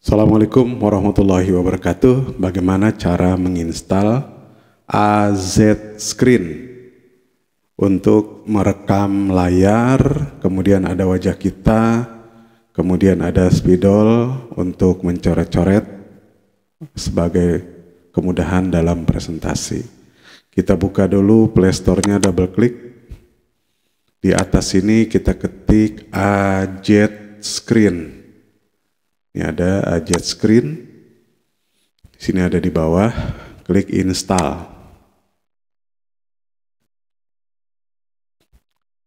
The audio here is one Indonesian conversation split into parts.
Assalamualaikum warahmatullahi wabarakatuh. Bagaimana cara menginstal AZ Screen untuk merekam layar, kemudian ada wajah kita, kemudian ada spidol untuk mencoret-coret sebagai kemudahan dalam presentasi. Kita buka dulu playstore-nya double klik. Di atas sini kita ketik AZ Screen. Ini ada ajet uh, Screen. Di sini ada di bawah, klik install.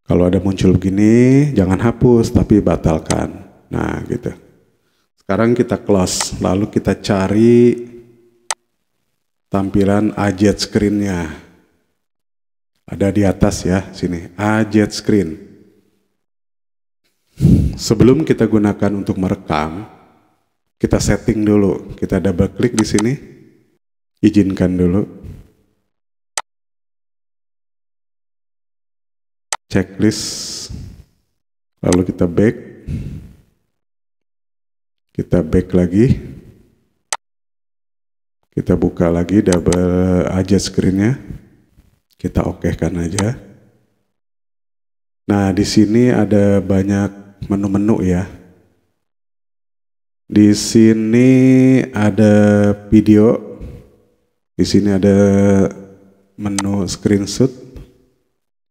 Kalau ada muncul begini, jangan hapus tapi batalkan. Nah, gitu. Sekarang kita close, lalu kita cari tampilan ajet screen-nya. Ada di atas ya, sini, ajet screen. Sebelum kita gunakan untuk merekam, kita setting dulu, kita double klik di sini. Izinkan dulu. Checklist. Lalu kita back. Kita back lagi. Kita buka lagi double aja screennya. Kita oke-kan aja. Nah, di sini ada banyak menu-menu ya. Di sini ada video. Di sini ada menu screenshot.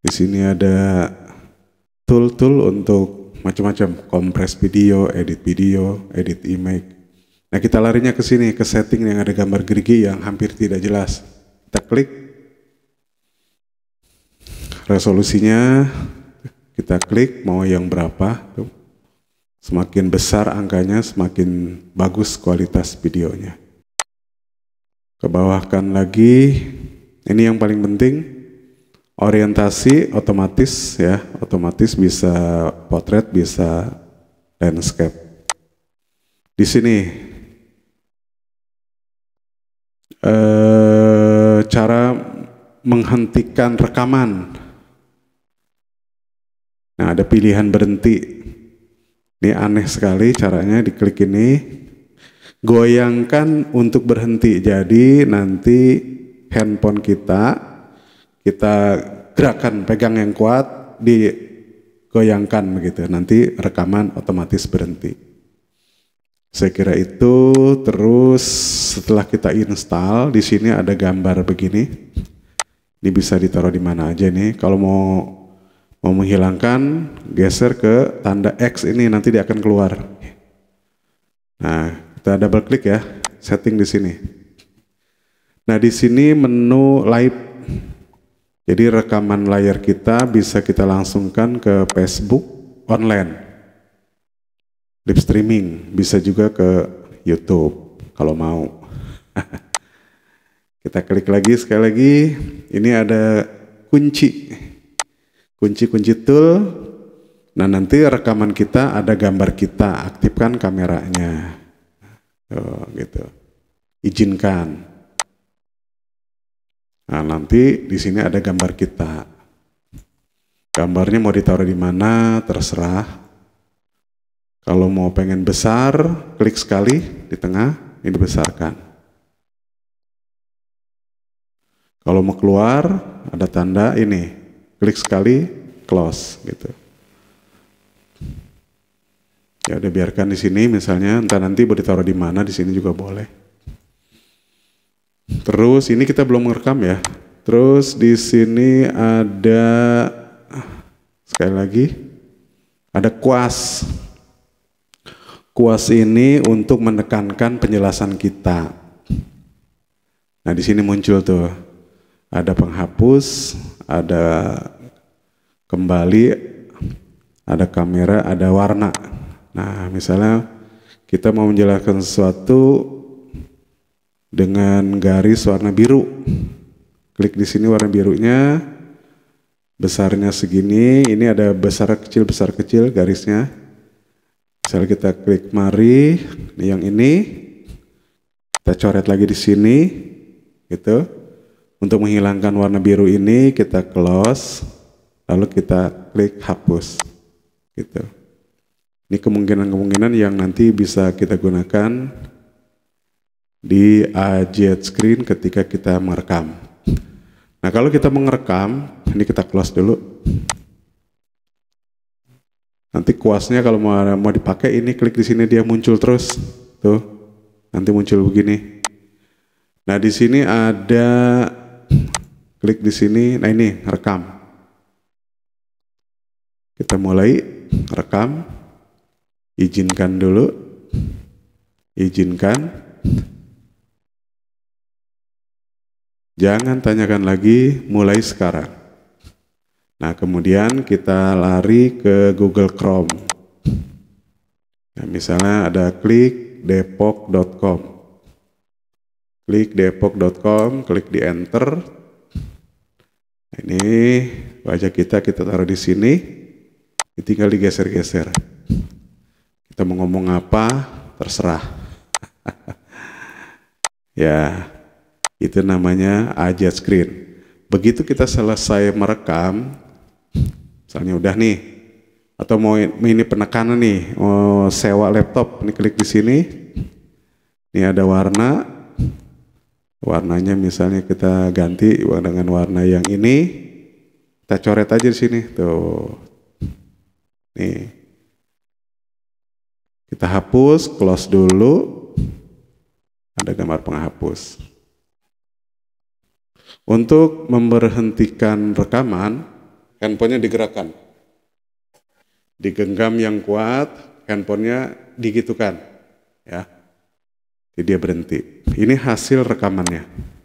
Di sini ada tool-tool untuk macam-macam, kompres video, edit video, edit image. Nah, kita larinya ke sini ke setting yang ada gambar gerigi yang hampir tidak jelas. Kita klik resolusinya, kita klik mau yang berapa tuh. Semakin besar angkanya, semakin bagus kualitas videonya. Kebawahkan lagi, ini yang paling penting, orientasi otomatis ya, otomatis bisa potret, bisa landscape. Di sini, eh, cara menghentikan rekaman. Nah, ada pilihan berhenti ini aneh sekali caranya diklik ini. Goyangkan untuk berhenti. Jadi nanti handphone kita kita gerakan pegang yang kuat digoyangkan begitu. Nanti rekaman otomatis berhenti. Saya kira itu terus setelah kita install di sini ada gambar begini. Ini bisa ditaruh di mana aja nih. Kalau mau Mau menghilangkan, geser ke tanda X ini nanti dia akan keluar. Nah, kita double klik ya, setting di sini. Nah, di sini menu live. Jadi rekaman layar kita bisa kita langsungkan ke Facebook online. Live streaming bisa juga ke YouTube kalau mau. kita klik lagi sekali lagi. Ini ada kunci kunci-kunci tool. Nah nanti rekaman kita ada gambar kita, aktifkan kameranya. Oh, gitu. Izinkan. Nah nanti di sini ada gambar kita. Gambarnya mau ditaruh di mana terserah. Kalau mau pengen besar, klik sekali di tengah, ini dibesarkan. Kalau mau keluar, ada tanda ini, klik sekali close gitu ya udah biarkan di sini misalnya entah nanti mau ditaruh di mana di sini juga boleh terus ini kita belum merekam ya terus di sini ada sekali lagi ada kuas kuas ini untuk menekankan penjelasan kita nah di sini muncul tuh ada penghapus ada kembali, ada kamera, ada warna. Nah, misalnya kita mau menjelaskan sesuatu dengan garis warna biru. Klik di sini warna birunya, besarnya segini, ini ada besar kecil, besar kecil garisnya. Misalnya kita klik mari, yang ini, kita coret lagi di sini, gitu untuk menghilangkan warna biru ini kita close, lalu kita klik hapus. Gitu. Ini kemungkinan-kemungkinan yang nanti bisa kita gunakan di Ajet screen ketika kita merekam. Nah kalau kita merekam, ini kita close dulu. Nanti kuasnya kalau mau, mau dipakai ini klik di sini dia muncul terus. Tuh. Nanti muncul begini. Nah, di sini ada Klik di sini, nah ini rekam. Kita mulai rekam. Izinkan dulu. Izinkan. Jangan tanyakan lagi, mulai sekarang. Nah, kemudian kita lari ke Google Chrome. Nah, misalnya ada klik depok.com. Klik depok.com, klik di enter, ini wajah kita kita taruh di sini, tinggal digeser-geser. Kita mau ngomong apa, terserah. ya, itu namanya aja screen. Begitu kita selesai merekam, misalnya udah nih, atau mau ini penekanan nih, mau sewa laptop, ini klik di sini. Ini ada warna, warnanya misalnya kita ganti dengan warna yang ini kita coret aja di sini tuh nih kita hapus close dulu ada gambar penghapus untuk memberhentikan rekaman handphonenya digerakkan digenggam yang kuat handphonenya digitukan ya jadi dia berhenti. Ini hasil rekamannya.